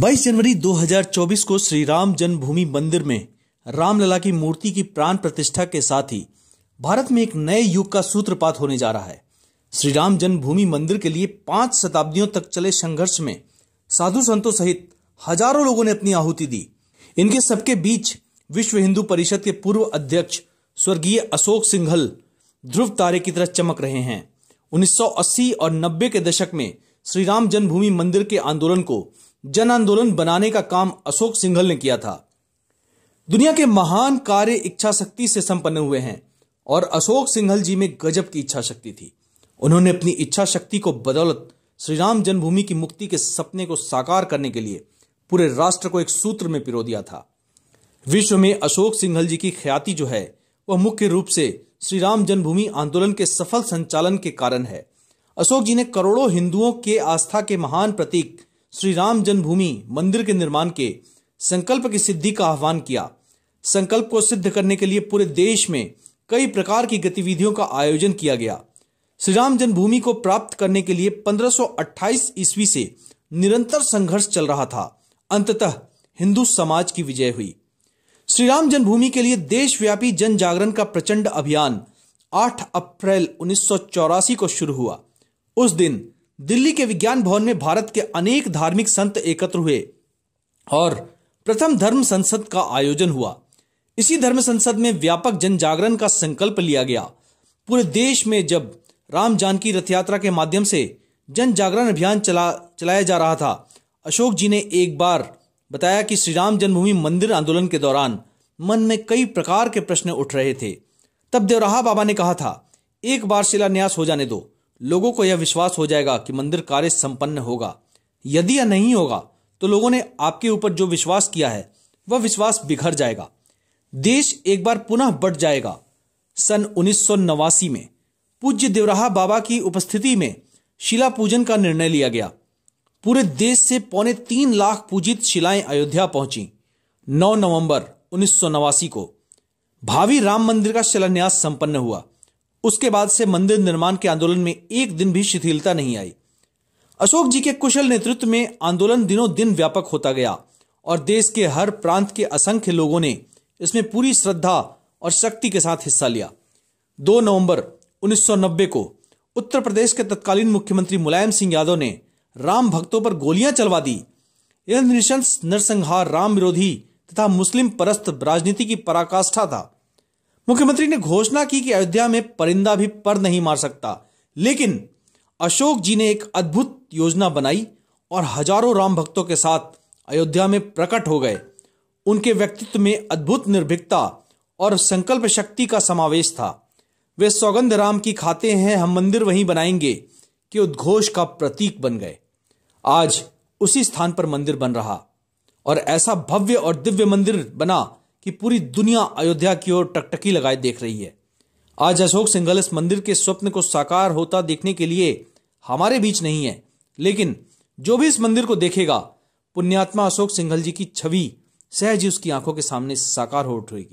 22 जनवरी 2024 को श्री राम जन्मभूमि मंदिर में रामलला की मूर्ति की प्राण प्रतिष्ठा के साथ ही भारत में एक नए युग का सूत्रपात होने जा रहा है श्री राम जन्मभूमि मंदिर के लिए पांच शताब्दियों तक चले संघर्ष में साधु संतों सहित हजारों लोगों ने अपनी आहुति दी इनके सबके बीच विश्व हिंदू परिषद के पूर्व अध्यक्ष स्वर्गीय अशोक सिंघल ध्रुव तारे की तरह चमक रहे हैं 1980 और 90 के दशक में श्री राम जन्मभूमि मंदिर के आंदोलन को जन आंदोलन बनाने का काम अशोक सिंघल ने किया था दुनिया के महान कार्य इच्छा शक्ति से संपन्न हुए हैं और अशोक सिंघल जी में गजब की इच्छा शक्ति थी उन्होंने अपनी इच्छा शक्ति को बदौलत श्री राम जन्मभूमि की मुक्ति के सपने को साकार करने के लिए पूरे राष्ट्र को एक सूत्र में पिरो दिया था विश्व में अशोक सिंघल जी की ख्याति जो है वह मुख्य रूप से श्री राम जन्मभूमि आंदोलन के सफल संचालन के कारण है अशोक जी ने करोड़ों हिंदुओं के आस्था के महान प्रतीक श्री राम जन्मभूमि मंदिर के निर्माण के संकल्प की सिद्धि का आह्वान किया संकल्प को सिद्ध करने के लिए पूरे देश में कई प्रकार की गतिविधियों का आयोजन किया गया श्री राम जन्मभूमि को प्राप्त करने के लिए 1528 ईस्वी से निरंतर संघर्ष चल रहा था अंततः हिंदू समाज की विजय हुई श्री राम जन्मभूमि के लिए देशव्यापी जन जागरण का प्रचंड अभियान 8 अप्रैल उन्नीस को शुरू हुआ उस दिन दिल्ली के विज्ञान भवन में भारत के अनेक धार्मिक संत एकत्र हुए और प्रथम धर्म संसद का आयोजन हुआ इसी धर्म संसद में व्यापक जन जागरण का संकल्प लिया गया पूरे देश में जब राम जानकी रथ यात्रा के माध्यम से जन जागरण अभियान चला चलाया जा रहा था अशोक जी ने एक बार बताया कि श्री राम जन्मभूमि मंदिर आंदोलन के दौरान मन में कई प्रकार के प्रश्न उठ रहे थे तब देवराहा बाबा ने कहा था एक बार शिलान्यास हो जाने दो लोगों को यह विश्वास हो जाएगा कि मंदिर कार्य संपन्न होगा यदि यह नहीं होगा तो लोगों ने आपके ऊपर जो विश्वास किया है वह विश्वास बिखर जाएगा देश एक बार पुनः बढ़ जाएगा सन उन्नीस में पूज्य देवराहा बाबा की उपस्थिति में शिला पूजन का निर्णय लिया गया पूरे देश से पौने तीन लाख पूजित शिलाएं अयोध्या पहुंची 9 नवंबर उन्नीस को भावी राम मंदिर का शिलान्यास संपन्न हुआ उसके बाद से मंदिर निर्माण के आंदोलन में एक दिन भी शिथिलता नहीं आई अशोक जी के कुशल नेतृत्व में आंदोलन दिनों दिन व्यापक होता गया और देश के हर प्रांत के असंख्य लोगों ने इसमें पूरी श्रद्धा और शक्ति के साथ हिस्सा लिया 2 नवंबर 1990 को उत्तर प्रदेश के तत्कालीन मुख्यमंत्री मुलायम सिंह यादव ने राम भक्तों पर गोलियां चलवा दी यह निशंस नरसंहार राम विरोधी तथा मुस्लिम परस्त राजनीति की पराकाष्ठा था मुख्यमंत्री ने घोषणा की कि अयोध्या में परिंदा भी पर नहीं मार सकता लेकिन अशोक जी ने एक अद्भुत योजना बनाई और हजारों राम भक्तों के साथ अयोध्या में प्रकट हो गए उनके व्यक्तित्व में अद्भुत निर्भीकता और संकल्प शक्ति का समावेश था वे सौगंध राम की खाते हैं हम मंदिर वहीं बनाएंगे कि उद्घोष का प्रतीक बन गए आज उसी स्थान पर मंदिर बन रहा और ऐसा भव्य और दिव्य मंदिर बना कि पूरी दुनिया अयोध्या की ओर टकटकी लगाए देख रही है आज अशोक सिंघल इस मंदिर के स्वप्न को साकार होता देखने के लिए हमारे बीच नहीं है लेकिन जो भी इस मंदिर को देखेगा पुण्यात्मा अशोक सिंघल जी की छवि सहज उसकी आंखों के सामने साकार हो उठेगी